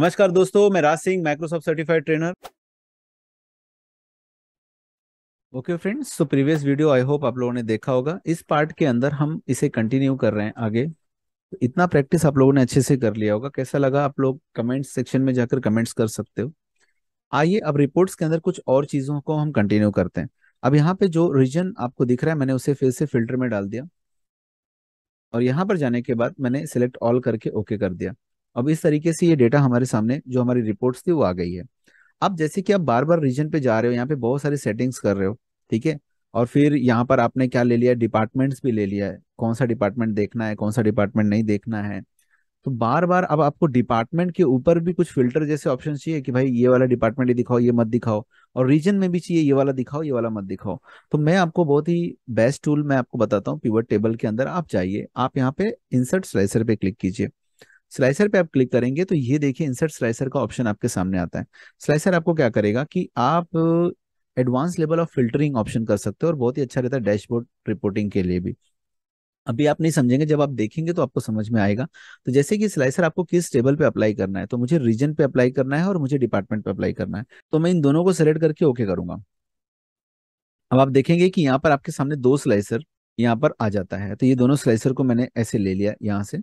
नमस्कार दोस्तों मैं Raj Singh Microsoft certified trainer okay friends so previous video I hope आप लोगों ने देखा होगा इस पार्ट के अंदर हम इसे कंटिन्यू कर रहे हैं आगे तो इतना प्रैक्टिस आप लोगों ने अच्छे से कर लिया होगा कैसा लगा आप लोग कमेंट सेक्शन में जाकर कमेंट्स कर सकते हो आइए अब रिपोर्ट्स के अंदर कुछ और चीजों को हम कंटिन्यू करते हैं अब यहाँ पे जो रीजन आपको दिख रहा है मैंने उसे फिर से फिल्टर में डाल दिया और यहाँ पर जाने के बाद मैंने सिलेक्ट ऑल करके ओके कर दिया अब इस तरीके से ये डेटा हमारे सामने जो हमारी रिपोर्ट्स थी वो आ गई है अब जैसे कि आप बार बार रीजन पे जा रहे हो यहाँ पे बहुत सारी सेटिंग्स कर रहे हो ठीक है और फिर यहाँ पर आपने क्या ले लिया डिपार्टमेंट्स भी ले लिया है कौन सा डिपार्टमेंट देखना है कौन सा डिपार्टमेंट नहीं देखना है तो बार बार अब आपको डिपार्टमेंट के ऊपर भी कुछ फिल्टर जैसे ऑप्शन चाहिए कि भाई ये वाला डिपार्टमेंट ही दिखाओ ये मत दिखाओ और रीजन में भी चाहिए ये वाला दिखाओ ये वाला मत दिखाओ तो मैं आपको बहुत ही बेस्ट टूल मैं आपको बताता हूँ पीवर टेबल के अंदर आप जाइए आप यहाँ पे इंसर्ट स्लाइसर पे क्लिक कीजिए स्लाइसर पे आप क्लिक करेंगे तो ये देखिए इंसर्ट स्लाइसर का ऑप्शन आपके सामने आता है स्लाइसर आपको क्या करेगा कि आप advance level of filtering option कर सकते हो और बहुत ही अच्छा रहता है डैशबोर्ड रिपोर्टिंग के लिए भी अभी आप नहीं समझेंगे जब आप देखेंगे तो आपको समझ में आएगा तो जैसे कि स्लाइसर आपको किस टेबल पे अप्लाई करना है तो मुझे रीजन पे अप्लाई करना है और मुझे डिपार्टमेंट पे अप्लाई करना है तो मैं इन दोनों को सिलेक्ट करके ओके करूंगा अब आप देखेंगे कि यहाँ पर आपके सामने दो स्लाइसर यहाँ पर आ जाता है तो ये दोनों स्लाइसर को मैंने ऐसे ले लिया यहाँ से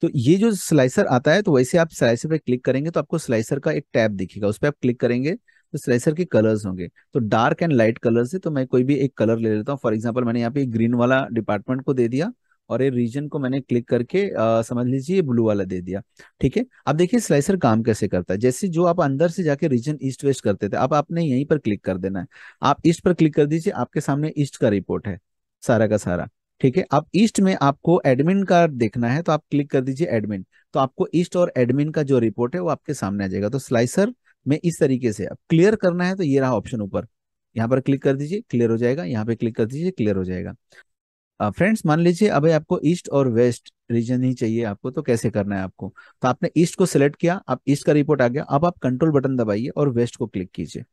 तो ये जो स्लाइसर आता है तो वैसे आप स्लाइसर पे क्लिक करेंगे तो आपको स्लाइसर का एक टैब दिखेगा उस पर आप क्लिक करेंगे तो स्लाइसर के कलर्स होंगे तो डार्क एंड लाइट कलर है तो मैं कोई भी एक कलर ले लेता हूँ फॉर एग्जाम्पल मैंने यहाँ पे ग्रीन वाला डिपार्टमेंट को दे दिया और ये रीजन को मैंने क्लिक करके आ, समझ लीजिए ये ब्लू वाला दे दिया ठीक है अब देखिए स्लाइसर काम कैसे करता है जैसे जो आप अंदर से जाके रीजन ईस्ट वेस्ट करते थे अब आपने यहीं पर क्लिक कर देना है आप ईस्ट पर क्लिक कर दीजिए आपके सामने ईस्ट का रिपोर्ट है सारा का सारा ठीक है आप ईस्ट में आपको एडमिन का देखना है तो आप क्लिक कर दीजिए एडमिन तो आपको ईस्ट और एडमिन का जो रिपोर्ट है वो आपके सामने आ जाएगा तो स्लाइसर में इस तरीके से अब क्लियर करना है तो ये रहा ऑप्शन ऊपर यहाँ पर क्लिक कर दीजिए क्लियर हो जाएगा यहाँ पे क्लिक कर दीजिए क्लियर हो जाएगा फ्रेंड्स मान लीजिए अभी आपको ईस्ट और वेस्ट रीजन ही चाहिए आपको तो कैसे करना है आपको तो आपने ईस्ट को सिलेक्ट किया अब ईस्ट का रिपोर्ट आ गया अब आप कंट्रोल बटन दबाइए और वेस्ट को क्लिक कीजिए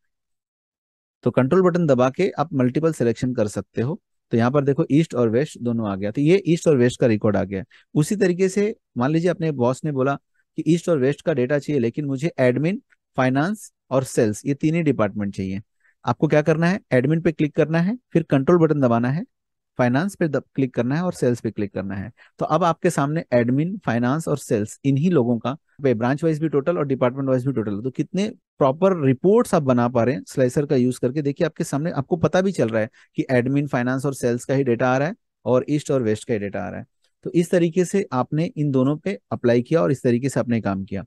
तो कंट्रोल बटन दबा के आप मल्टीपल सिलेक्शन कर सकते हो तो यहाँ पर देखो ईस्ट और वेस्ट दोनों आ गया तो ये ईस्ट और वेस्ट का रिकॉर्ड आ गया उसी तरीके से मान लीजिए अपने बॉस ने बोला कि ईस्ट और वेस्ट का डेटा चाहिए लेकिन मुझे एडमिन फाइनेंस और सेल्स ये तीन ही डिपार्टमेंट चाहिए आपको क्या करना है एडमिन पे क्लिक करना है फिर कंट्रोल बटन दबाना है फाइनेंस पे क्लिक करना है और सेल्स पे क्लिक करना है तो अब आपके सामने एडमिन फाइनेंस और सेल्स इन्हीं लोगों का ब्रांच वाइज भी टोटल और डिपार्टमेंट वाइज भी टोटल तो कितने प्रॉपर रिपोर्ट्स आप बना पा रहे हैं स्लाइसर का यूज करके देखिए आपके सामने आपको पता भी चल रहा है कि एडमिन फाइनेंस और सेल्स का ही डेटा आ रहा है और ईस्ट और वेस्ट का ही डेटा आ रहा है तो इस तरीके से आपने इन दोनों पे अप्लाई किया और इस तरीके से आपने काम किया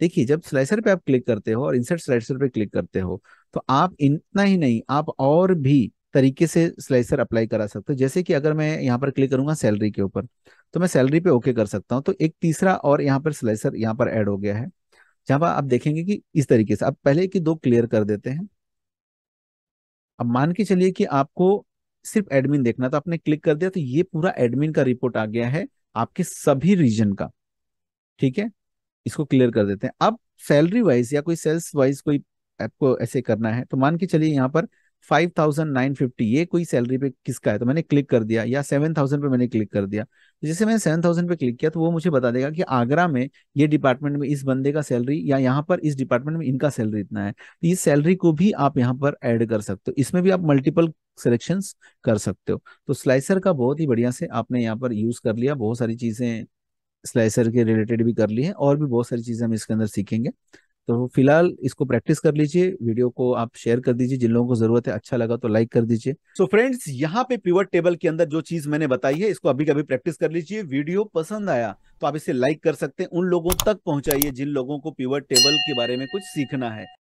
देखिए जब स्लाइसर पे आप क्लिक करते हो और इंसर्ट स्लाइसर पे क्लिक करते हो तो आप इतना ही नहीं आप और भी तरीके से स्लाइसर अप्लाई करा सकते हैं जैसे कि अगर मैं यहाँ पर क्लिक करूंगा सैलरी के ऊपर तो मैं सैलरी पे ओके कर सकता हूँ तो एक तीसरा और यहाँ पर स्लाइसर यहाँ पर ऐड हो गया है जहां पर आप देखेंगे कि इस तरीके से आप पहले की दो क्लियर कर देते हैं अब मान के चलिए कि आपको सिर्फ एडमिन देखना तो आपने क्लिक कर दिया तो ये पूरा एडमिन का रिपोर्ट आ गया है आपके सभी रीजन का ठीक है इसको क्लियर कर देते हैं अब सैलरी वाइज या कोई सेल्स वाइज कोई आपको ऐसे करना है तो मान के चलिए यहाँ पर फाइव थाउजेंड नाइन फिफ्टी ये कोई सैलरी पे किसका है तो मैंने क्लिक कर दिया या सेवन थाउजेंड पे मैंने क्लिक कर दिया तो जैसे मैंने सेवन थाउजेंड पे क्लिक किया तो वो मुझे बता देगा कि आगरा में ये डिपार्टमेंट में इस बंदे का सैलरी या यहाँ पर इस डिपार्टमेंट में इनका सैलरी इतना है तो इस सैलरी को भी आप यहाँ पर ऐड कर सकते हो इसमें भी आप मल्टीपल सिलेक्शन कर सकते हो तो स्लाइसर का बहुत ही बढ़िया से आपने यहाँ पर यूज कर लिया बहुत सारी चीजें स्लाइसर के रिलेटेड भी कर ली है और भी बहुत सारी चीजें हम इसके अंदर सीखेंगे तो फिलहाल इसको प्रैक्टिस कर लीजिए वीडियो को आप शेयर कर दीजिए जिन लोगों को जरूरत है अच्छा लगा तो लाइक कर दीजिए सो फ्रेंड्स यहाँ पे पिवट टेबल के अंदर जो चीज मैंने बताई है इसको अभी कभी प्रैक्टिस कर लीजिए वीडियो पसंद आया तो आप इसे लाइक कर सकते हैं उन लोगों तक पहुंचाइए जिन लोगों को पिवट टेबल के बारे में कुछ सीखना है